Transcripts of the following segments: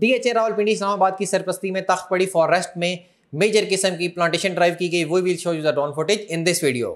DHA Rawalpindi Islamabad की सरपस्ती में पड़ी फॉरेस्ट में मेजर किस्म की प्लांटेशन ड्राइव की गई we will show you the drone footage in this video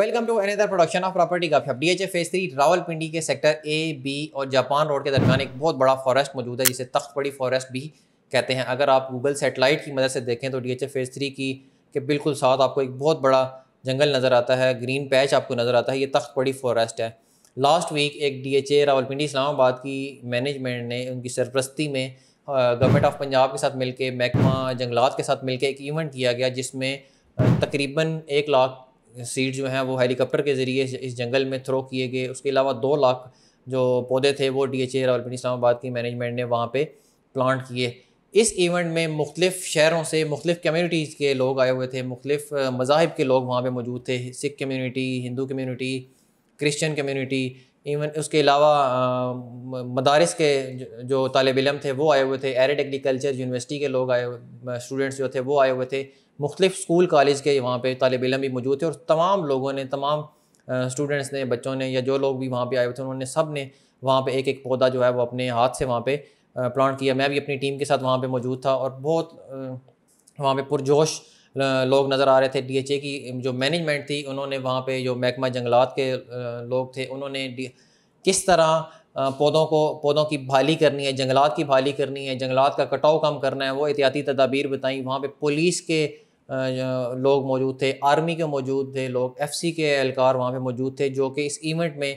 welcome to another production of property का D H phase three Rawalpindi के सेक्टर ए बी और जापान रोड के दरमियान एक बहुत बड़ा फॉरेस्ट मौजूद है जिसे पड़ी फॉरेस्ट भी कहते हैं अगर आप गूगल सेटेलाइट की मदद से देखें तो डी एच फेज़ थ्री की के बिल्कुल साथ आपको एक बहुत बड़ा जंगल नज़र आता है ग्रीन पैच आपको नज़र आता है ये तख्त पड़ी फॉरेस्ट है लास्ट वीक एक D H A Rawalpindi Islamabad की मैनेजमेंट ने उनकी सरप्रस्ती में गवर्नमेंट ऑफ पंजाब के साथ मिलकर महकमा जंगलात के साथ मिलकर एक इवेंट किया गया जिसमें तकरीबन एक लाख सीड जो हैं वो हेलीकॉप्टर के ज़रिए इस जंगल में थ्रो किए गए उसके अलावा दो लाख जो पौधे थे वो D H A Rawalpindi Islamabad की मैनेजमेंट ने वहाँ पर प्लांट किए इस इवेंट में मुख्तफ शहरों से मुख्तु कम्यूनिटीज़ के लोग आए हुए थे मुख्तफ मजाहब के लोग वहाँ पर मौजूद थे Sikh community Hindu community Christian community even उसके अलावा मदारस के जो तालब इलम थे वो आए हुए थे एरिड एग्रीकल्चर यूनिवर्सिटी के लोग आए हुए स्टूडेंट्स जो थे वो आए हुए थे मुख्तफ स्कूल कॉलेज के वहाँ पे तालब इलम भी मौजूद थे और तमाम लोगों ने तमाम स्टूडेंट्स ने बच्चों ने या जो लोग भी वहाँ पे आए हुए थे उन्होंने सब ने वहाँ पे एक एक पौधा जो है वो अपने हाथ से वहाँ पे प्लान किया मैं भी अपनी टीम के साथ वहाँ पर मौजूद था और बहुत वहाँ पर पुरजोश लोग नज़र आ रहे थे डीएचए की जो मैनेजमेंट थी उन्होंने वहाँ पे जो महकमा जंगलात के लोग थे उन्होंने किस तरह पौधों को पौधों की बहाली करनी है जंगलात की बहाली करनी है जंगलात का कटाव कम करना है वो एहतियाती तदाबीर बताई वहाँ पे पुलिस के लोग मौजूद थे आर्मी के मौजूद थे लोग एफसी के एहलकार वहाँ पे मौजूद थे जो कि इस इवेंट में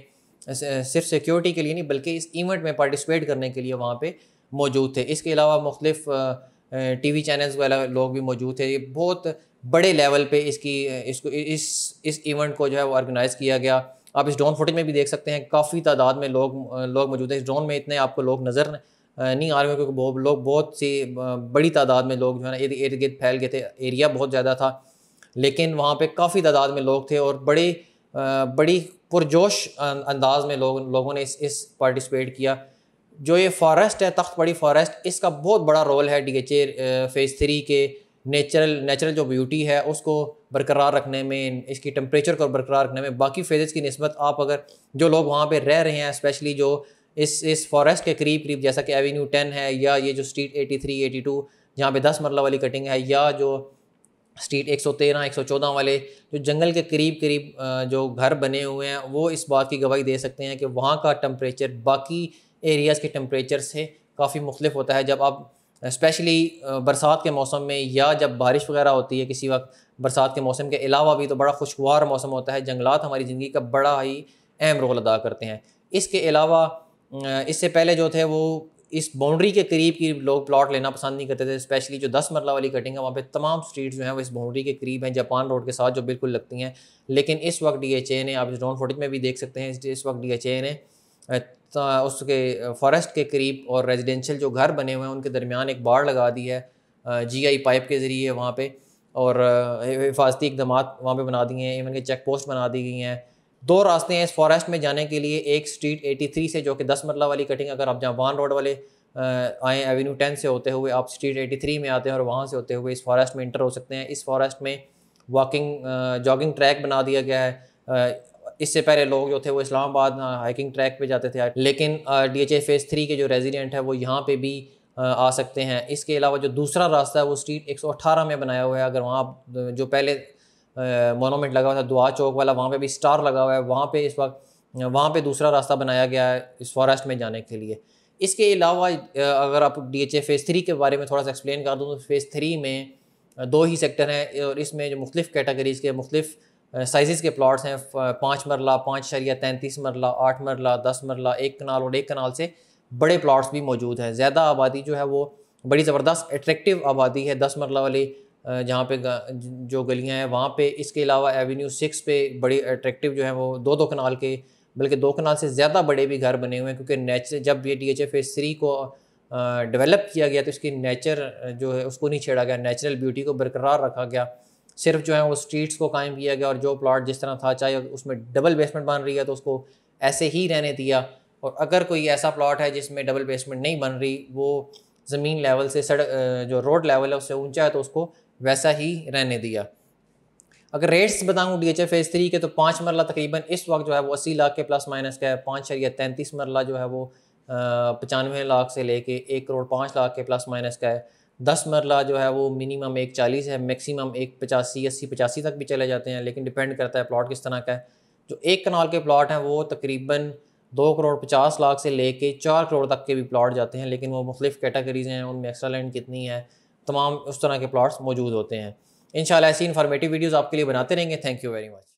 सिर्फ सिक्योरिटी के लिए नहीं बल्कि इस इवेंट में पार्टिसिपेट करने के लिए वहाँ पर मौजूद थे इसके अलावा मुख्तलिफ टी वी चैनल्स वाला लोग भी मौजूद थे ये बहुत बड़े लेवल पे इसकी इसको इस इस इवेंट को जो है वो ऑर्गेनाइज़ किया गया आप इस ड्रोन फुटेज में भी देख सकते हैं काफ़ी तादाद में लोग लोग मौजूद हैं इस ड्रोन में इतने आपको लोग नज़र नहीं आ रहे क्योंकि बहुत लोग बहुत सी बड़ी तादाद में लोग जो है ना इर्द गिर्द फैल गए थे एरिया बहुत ज़्यादा था लेकिन वहाँ पर काफ़ी तादाद में लोग थे और बड़े बड़ी पुरजोश अं, अंदाज में लोग लोगों ने इस इस पार्टिसिपेट किया जो ये फॉरेस्ट है तख्त पड़ी फॉरेस्ट इसका बहुत बड़ा रोल है D H A phase three के नेचुरल नेचुरल जो ब्यूटी है उसको बरकरार रखने में इसकी टेम्परेचर को बरकरार रखने में बाकी फेजेस की नस्बत आप अगर जो लोग वहाँ पे रह रहे हैं स्पेशली जो इस इस फॉरेस्ट के करीब करीब जैसा कि एवेन्यू टेन है या ये जो street eighty three eighty two जहाँ पर दस मरला वाली कटिंग है या जो स्ट्रीट 113 114 वाले जो जंगल के करीब करीब जो घर बने हुए हैं वो इस बात की गवाही दे सकते हैं कि वहाँ का टम्परेचर बाकी एरियाज़ के टम्परेचर से काफ़ी मुख्तफ होता है जब आप स्पेशली बरसात के मौसम में या जब बारिश वगैरह होती है किसी वक्त बरसात के मौसम के अलावा भी तो बड़ा खुशगवार मौसम होता है जंगलात हमारी ज़िंदगी का बड़ा ही अहम रोल अदा करते हैं इसके अलावा इससे पहले जो थे वो इस बाउंड्री के करीब की लोग प्लॉट लेना पसंद नहीं करते थे स्पेशली जो दस मरला वाली कटिंग है वहाँ पे तमाम स्ट्रीट जो हैं वो इस बाउंड्री के करीब हैं जापान रोड के साथ जो बिल्कुल लगती हैं लेकिन इस वक्त डी ने आप इस ड्रोन फोटेज में भी देख सकते हैं इस वक्त डी ने उसके फॉरेस्ट के करीब और रेजिडेंशियल जो घर बने हुए हैं उनके दरमियान एक बाड़ लगा दी है जी पाइप के ज़रिए वहाँ पर और हिफाजती इकदाम वहाँ पर बना दिए हैं इवन के चेक पोस्ट बना दी गई हैं दो रास्ते हैं इस फॉरेस्ट में जाने के लिए एक स्ट्रीट 83 से जो कि दस मरला वाली कटिंग अगर आप जहाँ रोड वाले आए एवेन्यू टेन से होते हुए आप स्ट्रीट 83 में आते हैं और वहाँ से होते हुए इस फॉरेस्ट में इंटर हो सकते हैं इस फॉरेस्ट में वॉकिंग जॉगिंग ट्रैक बना दिया गया है इससे पहले लोग जो थे वो इस्लामाबाद हाइकिंग ट्रैक पर जाते थे लेकिन D H A phase three के जो रेजिडेंट है वो यहाँ पर भी आ सकते हैं इसके अलावा जो दूसरा रास्ता है वो स्ट्रीट अट्ठारह में बनाया हुआ है अगर वहाँ जो पहले मोनोमेंट लगा हुआ था दुआ चौक वाला वहाँ पे भी स्टार लगा हुआ है वहाँ पे इस वक्त वहाँ पे दूसरा रास्ता बनाया गया है इस फॉरेस्ट में जाने के लिए इसके अलावा अगर आप D H A phase three के बारे में थोड़ा सा एक्सप्लेन कर दूँ तो फ़ेज़ थ्री में दो ही सेक्टर हैं और इसमें जो मुख्तफ कैटेगरीज़ के मुख्तफ साइज़ के प्लाट्स हैं पाँच मरला पाँच शरिया तैंतीस मरला आठ मरला दस मरला एक कनाल और एक कनाल से बड़े प्लाट्स भी मौजूद हैं ज़्यादा आबादी जो है वो बड़ी ज़बरदस्त एट्रेक्टिव आबादी है दस मरला वाली जहाँ पे जो गलियाँ हैं वहाँ पे इसके अलावा एवेन्यू सिक्स पे बड़ी अट्रैक्टिव जो है वो दो दो कनाल के बल्कि दो कनाल से ज़्यादा बड़े भी घर बने हुए हैं क्योंकि नेचर जब ये D H F S three को डेवलप किया गया तो इसकी नेचर जो है उसको नहीं छेड़ा गया नेचुरल ब्यूटी को बरकरार रखा गया सिर्फ जो है वो स्ट्रीट्स को कायम किया गया और जो प्लाट जिस तरह था चाहे उसमें डबल बेसमेंट बन रही है तो उसको ऐसे ही रहने दिया और अगर कोई ऐसा प्लाट है जिसमें डबल बेसमेंट नहीं बन रही वो ज़मीन लेवल से सड़क जो रोड लेवल है उससे ऊंचा है तो उसको वैसा ही रहने दिया अगर रेट्स बताऊँ D H F phase three के तो पाँच मरला तकरीबन इस वक्त जो है वो अस्सी लाख के प्लस माइनस का है पाँच शरिया तैंतीस मरला जो है वो पचानवे लाख से लेके एक करोड़ पाँच लाख के प्लस माइनस का है दस मरला जो है वो मिनिमम एक चालीस है मैक्सिमम एक पचासी अस्सी पचासी तक भी चले जाते हैं लेकिन डिपेंड करता है प्लाट किस तरह का है जो एक कनाल के प्लाट हैं वो तकरीबन दो करोड़ पचास लाख से ले कर चार करोड़ तक के भी प्लाट जाते हैं लेकिन वो मुख्तफ़ कैटेगरीज़ हैं उनमें एक्स्ट्रा लैंड कितनी है तमाम उस तरह के प्लाट्स मौजूद होते हैं इन ऐसी इन्फॉर्मेटिव वीडियोज़ आपके लिए बनाते रहेंगे थैंक यू वेरी मच